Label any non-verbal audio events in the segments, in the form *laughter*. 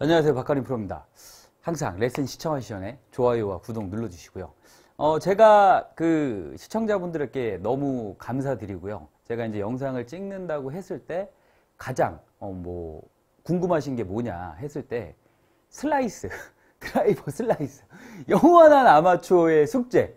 안녕하세요. 박가림 프로입니다. 항상 레슨 시청하기 전에 좋아요와 구독 눌러주시고요. 어, 제가 그 시청자분들께 너무 감사드리고요. 제가 이제 영상을 찍는다고 했을 때 가장 어, 뭐 궁금하신 게 뭐냐 했을 때 슬라이스, *laughs* 드라이버 슬라이스. 영원한 아마추어의 숙제.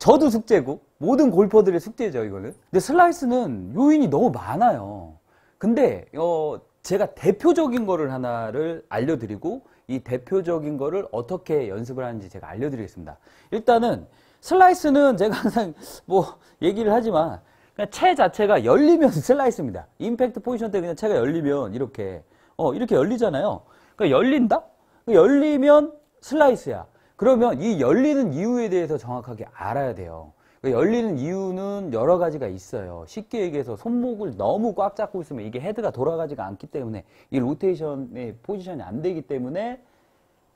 저도 숙제고 모든 골퍼들의 숙제죠 이거는. 근데 슬라이스는 요인이 너무 많아요. 근데 어, 제가 대표적인 거를 하나를 알려드리고 이 대표적인 거를 어떻게 연습을 하는지 제가 알려드리겠습니다. 일단은 슬라이스는 제가 항상 뭐 얘기를 하지만 그냥 채 자체가 열리면 *laughs* 슬라이스입니다. 임팩트 포지션 때 그냥 채가 열리면 이렇게 어 이렇게 열리잖아요. 그러니까 열린다? 그러니까 열리면 슬라이스야. 그러면 이 열리는 이유에 대해서 정확하게 알아야 돼요. 그러니까 열리는 이유는 여러 가지가 있어요. 쉽게 얘기해서 손목을 너무 꽉 잡고 있으면 이게 헤드가 돌아가지가 않기 때문에 이 로테이션의 포지션이 안 되기 때문에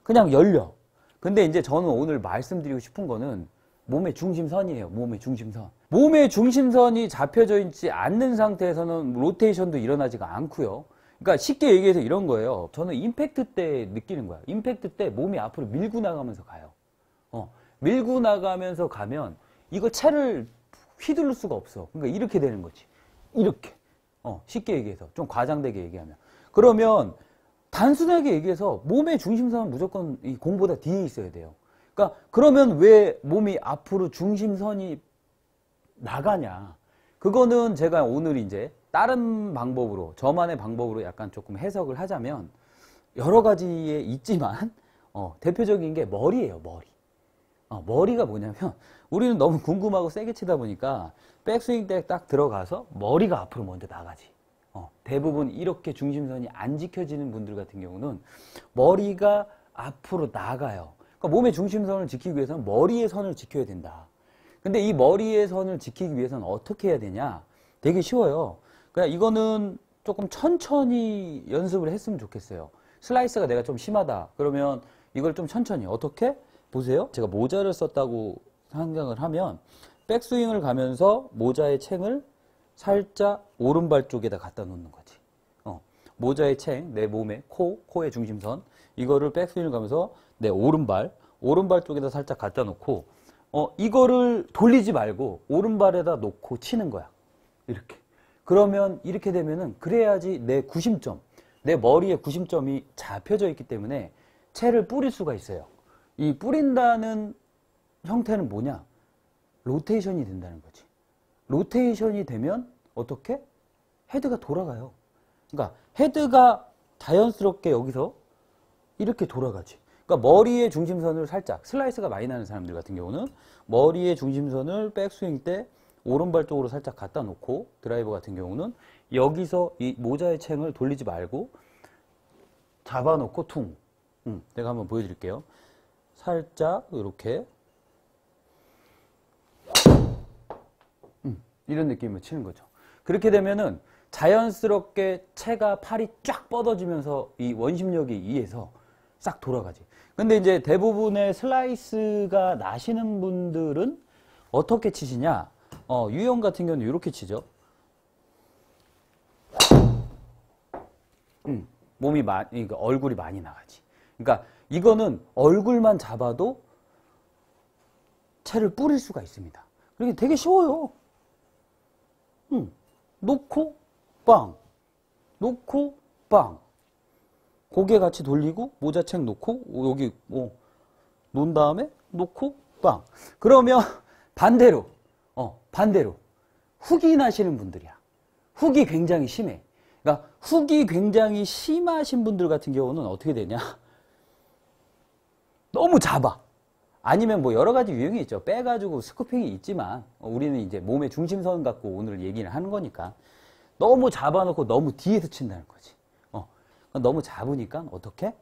그냥 열려. 근데 이제 저는 오늘 말씀드리고 싶은 거는 몸의 중심선이에요. 몸의 중심선. 몸의 중심선이 잡혀져 있지 않는 상태에서는 로테이션도 일어나지가 않고요. 그러니까 쉽게 얘기해서 이런 거예요. 저는 임팩트 때 느끼는 거야. 임팩트 때 몸이 앞으로 밀고 나가면서 가요. 어, 밀고 나가면서 가면 이거 채를 휘둘릴 수가 없어. 그러니까 이렇게 되는 거지. 이렇게. 어, 쉽게 얘기해서. 좀 과장되게 얘기하면. 그러면 단순하게 얘기해서 몸의 중심선은 무조건 이 공보다 뒤에 있어야 돼요. 그러니까 그러면 왜 몸이 앞으로 중심선이 나가냐. 그거는 제가 오늘 이제 다른 방법으로, 저만의 방법으로 약간 조금 해석을 하자면 여러 가지에 있지만 어, 대표적인 게 머리예요, 머리. 어, 머리가 뭐냐면 우리는 너무 궁금하고 세게 치다 보니까 백스윙 때 딱 들어가서 머리가 앞으로 먼저 나가지. 어, 대부분 이렇게 중심선이 안 지켜지는 분들 같은 경우는 머리가 앞으로 나가요. 그러니까 몸의 중심선을 지키기 위해서는 머리의 선을 지켜야 된다. 근데 이 머리의 선을 지키기 위해서는 어떻게 해야 되냐? 되게 쉬워요. 그냥 이거는 조금 천천히 연습을 했으면 좋겠어요. 슬라이스가 내가 좀 심하다. 그러면 이걸 좀 천천히 어떻게? 보세요. 제가 모자를 썼다고 상각을 하면 백스윙을 가면서 모자의 챙을 살짝 오른발 쪽에다 갖다 놓는 거지. 어, 모자의 챙, 내 몸의 코, 코의 중심선 이거를 백스윙을 가면서 내 오른발, 오른발 쪽에다 살짝 갖다 놓고 어, 이거를 돌리지 말고 오른발에다 놓고 치는 거야. 이렇게. 그러면 이렇게 되면은 그래야지 내 구심점, 내 머리의 구심점이 잡혀져 있기 때문에 채를 뿌릴 수가 있어요. 이 뿌린다는 형태는 뭐냐? 로테이션이 된다는 거지. 로테이션이 되면 어떻게? 헤드가 돌아가요. 그러니까 헤드가 자연스럽게 여기서 이렇게 돌아가지. 그러니까 머리의 중심선을 살짝 슬라이스가 많이 나는 사람들 같은 경우는 머리의 중심선을 백스윙 때 오른발 쪽으로 살짝 갖다 놓고 드라이버 같은 경우는 여기서 이 모자의 챙을 돌리지 말고 잡아놓고 퉁. 음, 내가 한번 보여드릴게요. 살짝 이렇게 음, 이런 느낌을 치는 거죠. 그렇게 되면은 자연스럽게 체가 팔이 쫙 뻗어지면서 이 원심력에 의해서 싹 돌아가지. 근데 이제 대부분의 슬라이스가 나시는 분들은 어떻게 치시냐? 어, 유형 같은 경우는 이렇게 치죠. 음, 몸이 많이, 그러니까 얼굴이 많이 나가지. 그러니까 이거는 얼굴만 잡아도 채를 뿌릴 수가 있습니다. 그게 그러니까 되게 쉬워요. 음, 놓고 빵, 놓고 빵. 고개 같이 돌리고 모자책 놓고 여기 뭐 놓은 다음에 놓고 빵. 그러면 *laughs* 반대로 어 반대로 후기 나시는 분들이야. 후기 굉장히 심해. 그러니까 후기 굉장히 심하신 분들 같은 경우는 어떻게 되냐? 너무 잡아. 아니면 뭐 여러 가지 유형이 있죠. 빼가지고 스쿠핑이 있지만 우리는 이제 몸의 중심선 갖고 오늘 얘기를 하는 거니까 너무 잡아놓고 너무 뒤에서 친다는 거지. 어. 너무 잡으니까 어떻게?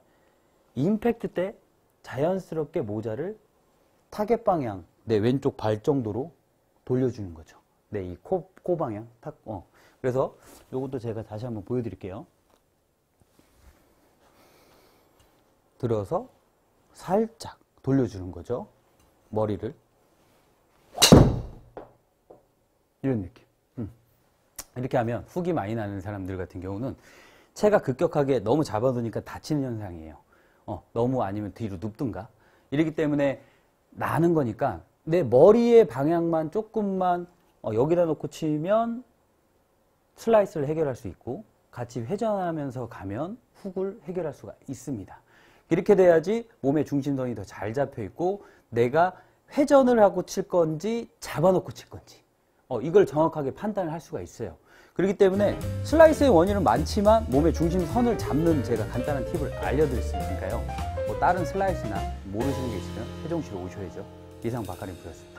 임팩트 때 자연스럽게 모자를 타겟 방향 내 왼쪽 발 정도로 돌려주는 거죠. 내 이코코 방향 탁 어. 그래서 이것도 제가 다시 한번 보여드릴게요. 들어서 살짝 돌려주는 거죠. 머리를. 이런 느낌. 음. 이렇게 하면 훅이 많이 나는 사람들 같은 경우는 체가 급격하게 너무 잡아두니까 다치는 현상이에요. 어, 너무 아니면 뒤로 눕든가. 이렇기 때문에 나는 거니까 내 머리의 방향만 조금만 어, 여기다 놓고 치면 슬라이스를 해결할 수 있고 같이 회전하면서 가면 훅을 해결할 수가 있습니다. 이렇게 돼야지 몸의 중심선이 더 잘 잡혀 있고 내가 회전을 하고 칠 건지 잡아놓고 칠 건지 어, 이걸 정확하게 판단을 할 수가 있어요. 그렇기 때문에 슬라이스의 원인은 많지만 몸의 중심선을 잡는 제가 간단한 팁을 알려드릴 수 있으니까요. 뭐 다른 슬라이스나 모르시는 게 있으면 세종시로 오셔야죠. 이상 박하림 부였습니다.